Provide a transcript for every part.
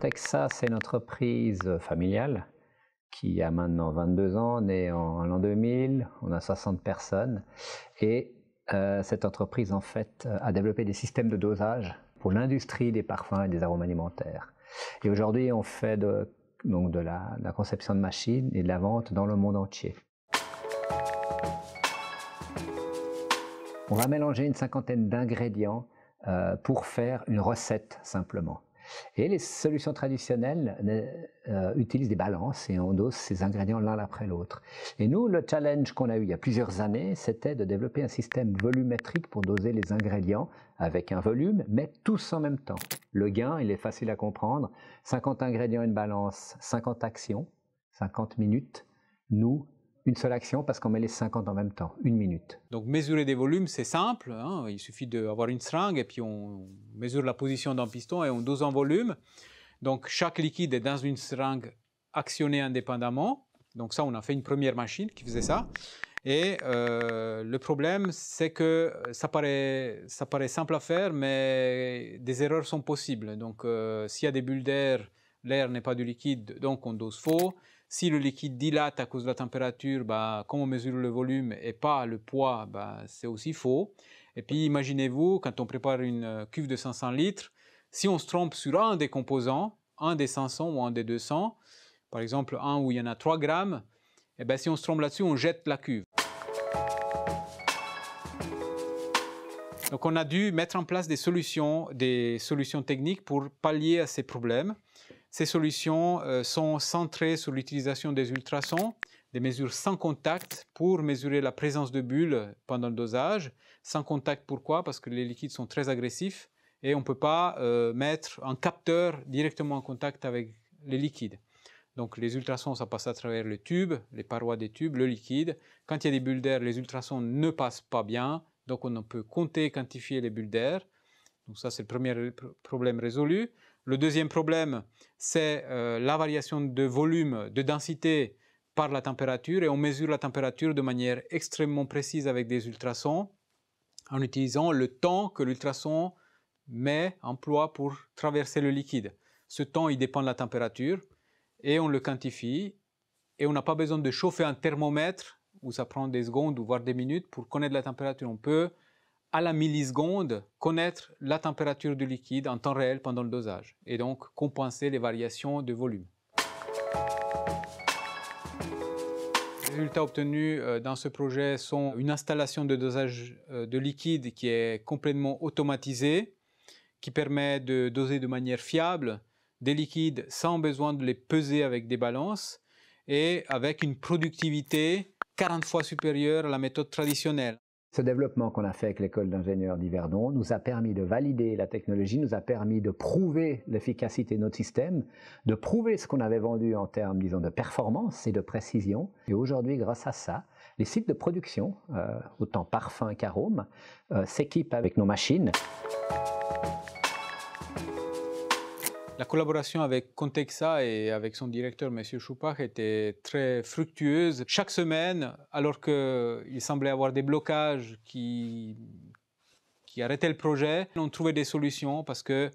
Texas, c'est une entreprise familiale qui a maintenant 22 ans, née en l'an 2000, on a 60 personnes. Et euh, cette entreprise, en fait, euh, a développé des systèmes de dosage pour l'industrie des parfums et des arômes alimentaires. Et aujourd'hui, on fait de, donc de la, conception de machines et de la vente dans le monde entier. On va mélanger une cinquantaine d'ingrédients euh, pour faire une recette simplement. Et les solutions traditionnelles euh, euh, utilisent des balances et on dose ces ingrédients l'un après l'autre. Et nous, le challenge qu'on a eu il y a plusieurs années, c'était de développer un système volumétrique pour doser les ingrédients avec un volume, mais tous en même temps. Le gain, il est facile à comprendre. 50 ingrédients, une balance, 50 actions, 50 minutes. Nous, une seule action parce qu'on met les 50 en même temps, une minute. Donc mesurer des volumes, c'est simple. Hein. il suffit d'avoir une seringue et puis on mesure la position d'un piston et on dose en volume. Donc chaque liquide est dans une seringue actionnée indépendamment. Donc ça, on a fait une première machine qui faisait ça. Et euh, le problème, c'est que ça paraît, simple à faire, mais des erreurs sont possibles. Donc euh, s'il y a des bulles d'air, l'air n'est pas du liquide, donc on dose faux. Si le liquide dilate à cause de la température, bah, comme on mesure le volume et pas le poids, bah, c'est aussi faux. Et puis imaginez-vous, quand on prépare une euh, cuve de 500 litres, si on se trompe sur un des composants, un des 500 ou un des 200, par exemple un où il y en a 3 grammes, et eh bien si on se trompe là-dessus, on jette la cuve. Donc on a dû mettre en place des solutions, des solutions techniques pour pallier à ces problèmes. Ces solutions euh, sont centrées sur l'utilisation des ultrasons, des mesures sans contact pour mesurer la présence de bulles pendant le dosage. Sans contact, pourquoi Parce que les liquides sont très agressifs et on ne peut pas euh, mettre un capteur directement en contact avec les liquides. Donc les ultrasons, ça passe à travers le tube, les parois des tubes, le liquide. Quand il y a des bulles d'air, les ultrasons ne passent pas bien, donc on peut compter quantifier les bulles d'air. Donc ça, c'est le premier problème résolu. Le deuxième problème, c'est euh, la variation de volume, de densité par la température et on mesure la température de manière extrêmement précise avec des ultrasons en utilisant le temps que l'ultrason met, emploie pour traverser le liquide. Ce temps, il dépend de la température et on le quantifie et on n'a pas besoin de chauffer un thermomètre où ça prend des secondes ou voire des minutes pour connaître la température. On peut à la milliseconde connaître la température du liquide en temps réel pendant le dosage et donc compenser les variations de volume. Les résultats obtenus euh, dans ce projet sont une installation de dosage euh, de liquide qui est complètement automatisée, qui permet de doser de manière fiable des liquides sans besoin de les peser avec des balances et avec une productivité 40 fois supérieure à la méthode traditionnelle. Ce développement qu'on a fait avec l'école d'ingénieurs d'Yverdon nous a permis de valider la technologie, nous a permis de prouver l'efficacité de notre système, de prouver ce qu'on avait vendu en termes, disons, de performance et de précision. Et aujourd'hui, grâce à ça, les sites de production, euh, autant parfums qu'arômes, euh, s'équipent avec nos machines. La collaboration avec Contexa et avec son directeur, M. Choupach, était très fructueuse. Chaque semaine, alors qu'il semblait avoir des blocages qui, arrêtaient le projet, on trouvait des solutions parce que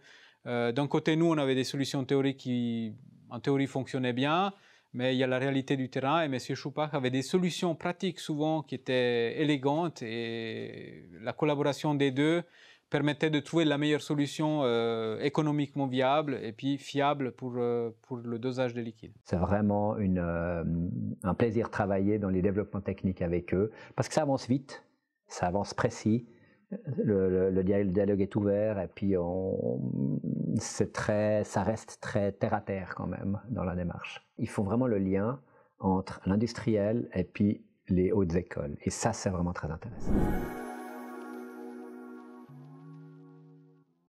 euh, d'un côté, nous, on avait des solutions théoriques qui, en théorie, fonctionnaient bien, mais il y a la réalité du terrain et M. Choupach avait des solutions pratiques souvent qui étaient élégantes et la collaboration des deux permettait de trouver la meilleure solution euh, économiquement viable et puis fiable pour, euh, pour le dosage des liquides. C'est vraiment une, euh, un plaisir de travailler dans les développements techniques avec eux parce que ça avance vite, ça avance précis, le, dialogue est ouvert et puis c'est très, ça reste très terre à terre quand même dans la démarche. Ils font vraiment le lien entre l'industriel et puis les hautes écoles et ça c'est vraiment très intéressant.